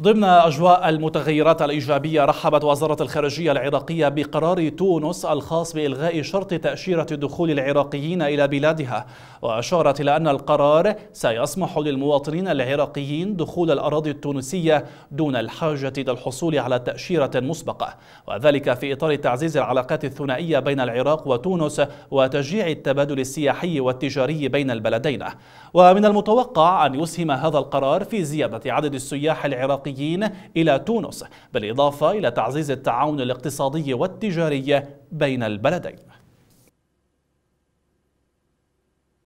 ضمن أجواء المتغيرات الإيجابية رحبت وزارة الخارجية العراقية بقرار تونس الخاص بإلغاء شرط تأشيرة دخول العراقيين إلى بلادها وأشارت إلى أن القرار سيسمح للمواطنين العراقيين دخول الأراضي التونسية دون الحاجة للحصول على تأشيرة مسبقة وذلك في إطار تعزيز العلاقات الثنائية بين العراق وتونس وتشجيع التبادل السياحي والتجاري بين البلدين ومن المتوقع أن يسهم هذا القرار في زيادة عدد السياح العراقيين العراقيين إلى تونس بالإضافة إلى تعزيز التعاون الاقتصادي والتجاري بين البلدين